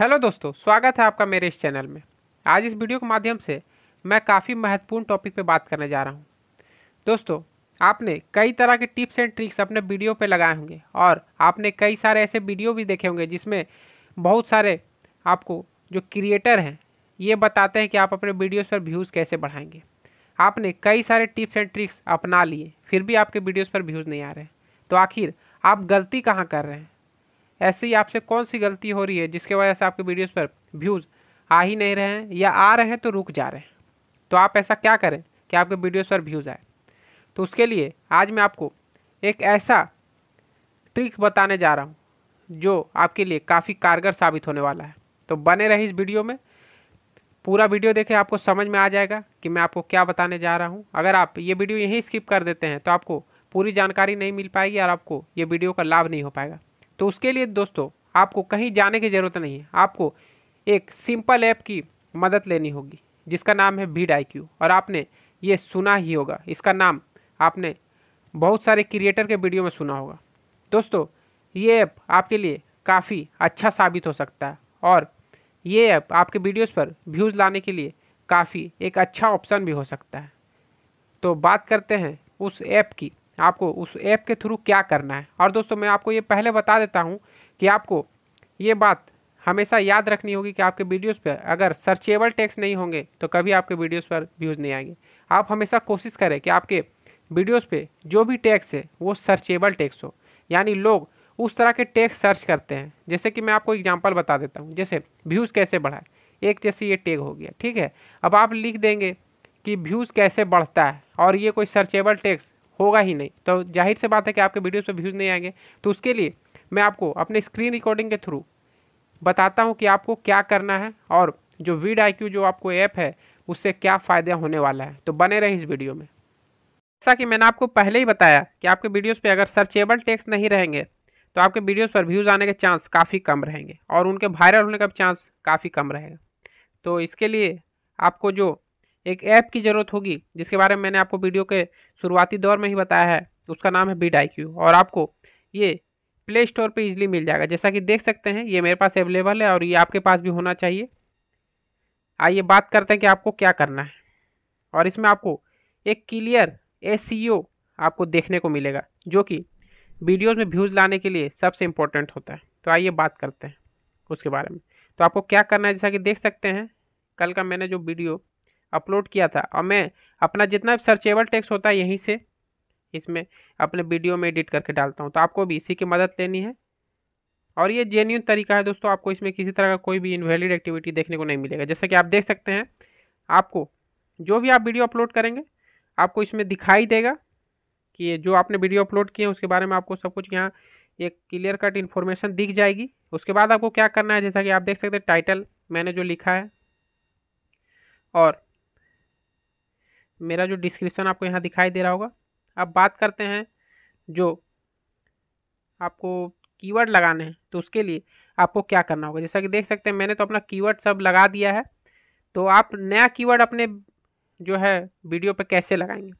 hello दोस्तों स्वागत है आपका मेरे इस चैनल में आज इस वीडियो के माध्यम से मैं काफ़ी महत्वपूर्ण टॉपिक पे बात करने जा रहा हूँ दोस्तों आपने कई तरह के टिप्स एंड ट्रिक्स अपने वीडियो पे लगाए होंगे और आपने कई सारे ऐसे वीडियो भी देखे होंगे जिसमें बहुत सारे आपको जो क्रिएटर हैं ये बताते हैं कि आप अपने वीडियोज़ पर व्यूज़ कैसे बढ़ाएंगे आपने कई सारे टिप्स एंड ट्रिक्स अपना लिए फिर भी आपके वीडियोज़ पर व्यूज़ नहीं आ रहे तो आखिर आप गलती कहाँ कर रहे हैं ऐसे ही आपसे कौन सी गलती हो रही है जिसके वजह से आपके वीडियोस पर व्यूज़ आ ही नहीं रहे हैं या आ रहे हैं तो रुक जा रहे हैं तो आप ऐसा क्या करें कि आपके वीडियोस पर व्यूज़ आए तो उसके लिए आज मैं आपको एक ऐसा ट्रिक बताने जा रहा हूँ जो आपके लिए काफ़ी कारगर साबित होने वाला है तो बने रहे इस वीडियो में पूरा वीडियो देखें आपको समझ में आ जाएगा कि मैं आपको क्या बताने जा रहा हूँ अगर आप ये वीडियो यहीं स्किप कर देते हैं तो आपको पूरी जानकारी नहीं मिल पाएगी और आपको ये वीडियो का लाभ नहीं हो पाएगा तो उसके लिए दोस्तों आपको कहीं जाने की ज़रूरत नहीं है आपको एक सिंपल ऐप की मदद लेनी होगी जिसका नाम है भीड आई और आपने ये सुना ही होगा इसका नाम आपने बहुत सारे क्रिएटर के वीडियो में सुना होगा दोस्तों ये ऐप आपके लिए काफ़ी अच्छा साबित हो सकता है और ये ऐप आपके वीडियोस पर व्यूज़ लाने के लिए काफ़ी एक अच्छा ऑप्शन भी हो सकता है तो बात करते हैं उस ऐप की आपको उस ऐप के थ्रू क्या करना है और दोस्तों मैं आपको ये पहले बता देता हूँ कि आपको ये बात हमेशा याद रखनी होगी कि आपके वीडियोस पर अगर सर्चेबल टैक्स नहीं होंगे तो कभी आपके वीडियोस पर व्यूज़ नहीं आएंगे आप हमेशा कोशिश करें कि आपके वीडियोस पे जो भी टैक्स है वो सर्चेबल टैक्स हो यानी लोग उस तरह के टैक्स सर्च करते हैं जैसे कि मैं आपको एग्जांपल बता देता हूँ जैसे व्यूज़ कैसे बढ़ाए एक जैसे ये टैग हो गया ठीक है अब आप लिख देंगे कि व्यूज़ कैसे बढ़ता है और ये कोई सर्चेबल टैक्स होगा ही नहीं तो जाहिर से बात है कि आपके वीडियोज़ पर व्यूज़ नहीं आएंगे तो उसके लिए मैं आपको अपने स्क्रीन रिकॉर्डिंग के थ्रू बताता हूँ कि आपको क्या करना है और जो वीड आई जो आपको ऐप है उससे क्या फ़ायदा होने वाला है तो बने रहे इस वीडियो में जैसा कि मैंने आपको पहले ही बताया कि आपके वीडियोस पे अगर सर्चेबल टेक्स्ट नहीं रहेंगे तो आपके वीडियोस पर व्यूज़ आने के चांस काफ़ी कम रहेंगे और उनके वायरल होने का चांस काफ़ी कम रहेगा तो इसके लिए आपको जो एक ऐप की ज़रूरत होगी जिसके बारे में मैंने आपको वीडियो के शुरुआती दौर में ही बताया है उसका नाम है बीड आई और आपको ये प्ले स्टोर पर ईजिली मिल जाएगा जैसा कि देख सकते हैं ये मेरे पास अवेलेबल है और ये आपके पास भी होना चाहिए आइए बात करते हैं कि आपको क्या करना है और इसमें आपको एक क्लियर एस e आपको देखने को मिलेगा जो कि वीडियोज़ में व्यूज़ लाने के लिए सबसे इम्पोर्टेंट होता है तो आइए बात करते हैं उसके बारे में तो आपको क्या करना है जैसा कि देख सकते हैं कल का मैंने जो वीडियो अपलोड किया था और मैं अपना जितना भी सर्चेबल टेक्स होता है यहीं से इसमें अपने वीडियो में एडिट करके डालता हूँ तो आपको भी इसी की मदद लेनी है और ये जेन्यून तरीका है दोस्तों आपको इसमें किसी तरह का कोई भी इनवैलिड एक्टिविटी देखने को नहीं मिलेगा जैसा कि आप देख सकते हैं आपको जो भी आप वीडियो अपलोड करेंगे आपको इसमें दिखाई देगा कि ये जो आपने वीडियो अपलोड किए हैं उसके बारे में आपको सब कुछ यहाँ एक क्लियर कट इन्फॉर्मेशन दिख जाएगी उसके बाद आपको क्या करना है जैसा कि आप देख सकते हैं टाइटल मैंने जो लिखा है और मेरा जो डिस्क्रिप्शन आपको यहाँ दिखाई दे रहा होगा अब बात करते हैं जो आपको कीवर्ड लगाने हैं तो उसके लिए आपको क्या करना होगा जैसा कि देख सकते हैं मैंने तो अपना कीवर्ड सब लगा दिया है तो आप नया कीवर्ड अपने जो है वीडियो पर कैसे लगाएंगे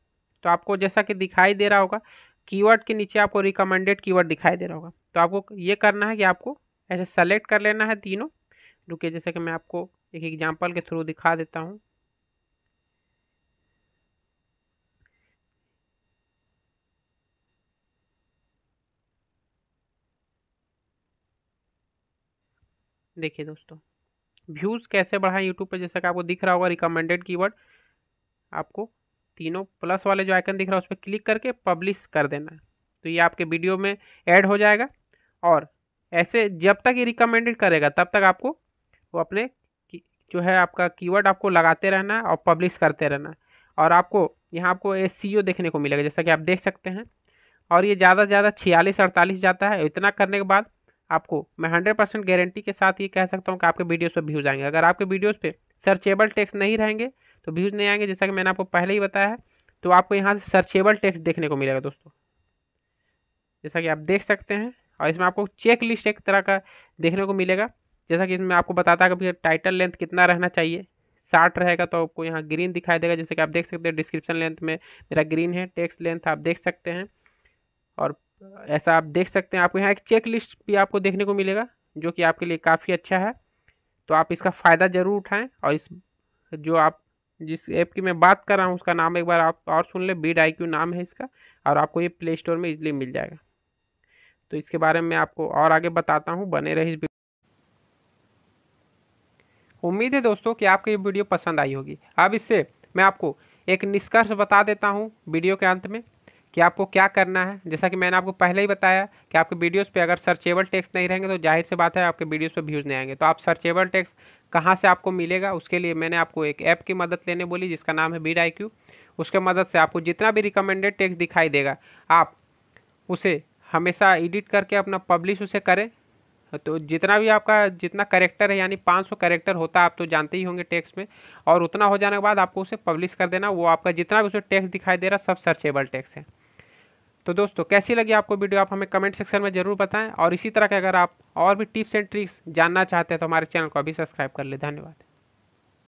तो आपको जैसा कि दिखाई दे रहा होगा कीवर्ड के नीचे आपको रिकमेंडेड कीवर्ड दिखाई दे रहा होगा तो आपको ये करना है कि आपको ऐसे सेलेक्ट कर लेना है तीनों रुके जैसे कि मैं आपको एक एग्जांपल के थ्रू दिखा देता हूँ देखिए दोस्तों व्यूज़ कैसे बढ़ाएं यूट्यूब पर जैसा कि आपको दिख रहा होगा रिकमेंडेड कीवर्ड आपको तीनों प्लस वाले जो आइकन दिख रहा है उस पर क्लिक करके पब्लिश कर देना है तो ये आपके वीडियो में ऐड हो जाएगा और ऐसे जब तक ये रिकमेंडेड करेगा तब तक आपको वो अपने जो है आपका कीवर्ड आपको लगाते रहना है और पब्लिश करते रहना है और आपको यहाँ आपको एस देखने को मिलेगा जैसा कि आप देख सकते हैं और ये ज़्यादा से ज़्यादा छियालीस अड़तालीस जाता है इतना करने के बाद आपको मैं हंड्रेड परसेंट गारंटी के साथ ये कह सकता हूँ कि आपके वीडियोज़ पर व्यूज़ आएंगे अगर आपके वीडियोज़ पर सर्चेबल टेक्स नहीं रहेंगे तो व्यूज़ नहीं आएंगे जैसा कि मैंने आपको पहले ही बताया है तो आपको यहाँ से सर्चेबल टेक्स देखने को मिलेगा दोस्तों जैसा कि आप देख सकते हैं और इसमें आपको चेक लिस्ट एक तरह का देखने को मिलेगा जैसा कि इसमें आपको बताता है कि टाइटल लेंथ कितना रहना चाहिए साठ रहेगा तो आपको यहाँ ग्रीन दिखाई देगा जैसे कि आप देख सकते हैं डिस्क्रिप्शन लेंथ में मेरा ग्रीन है टेक्स्ट लेंथ आप देख सकते हैं और ऐसा आप देख सकते हैं आपको यहाँ एक चेक लिस्ट भी आपको देखने को मिलेगा जो कि आपके लिए काफ़ी अच्छा है तो आप इसका फ़ायदा ज़रूर उठाएं और इस जो आप जिस ऐप की मैं बात कर रहा हूँ उसका नाम एक बार आप और सुन लें बीड आई क्यू नाम है इसका और आपको ये प्ले स्टोर में इजली मिल जाएगा तो इसके बारे में आपको और आगे बताता हूँ बने रहे इस उम्मीद है दोस्तों कि आपको ये वीडियो पसंद आई होगी अब इससे मैं आपको एक निष्कर्ष बता देता हूँ वीडियो के अंत में कि आपको क्या करना है जैसा कि मैंने आपको पहले ही बताया कि आपके वीडियोस पे अगर सर्चेबल टैक्स नहीं रहेंगे तो जाहिर सी बात है आपके वीडियोस पे व्यूज़ नहीं आएंगे तो आप सर्चेबल टैक्स कहाँ से आपको मिलेगा उसके लिए मैंने आपको एक ऐप की मदद लेने बोली जिसका नाम है बीड आई क्यू उसके मदद से आपको जितना भी रिकमेंडेड टैक्स दिखाई देगा आप उसे हमेशा एडिट करके अपना पब्लिश उसे करें तो जितना भी आपका जितना करेक्टर है यानी 500 करेक्टर होता है आप तो जानते ही होंगे टेक्स्ट में और उतना हो जाने के बाद आपको उसे पब्लिश कर देना वो आपका जितना भी उसे टेक्स्ट दिखाई दे रहा सब सर्चेबल टेक्स्ट है तो दोस्तों कैसी लगी आपको वीडियो आप हमें कमेंट सेक्शन में ज़रूर बताएं और इसी तरह के अगर आप और भी टिप्स एंड ट्रिक्स जानना चाहते हैं तो हमारे चैनल को अभी सब्सक्राइब कर ले धन्यवाद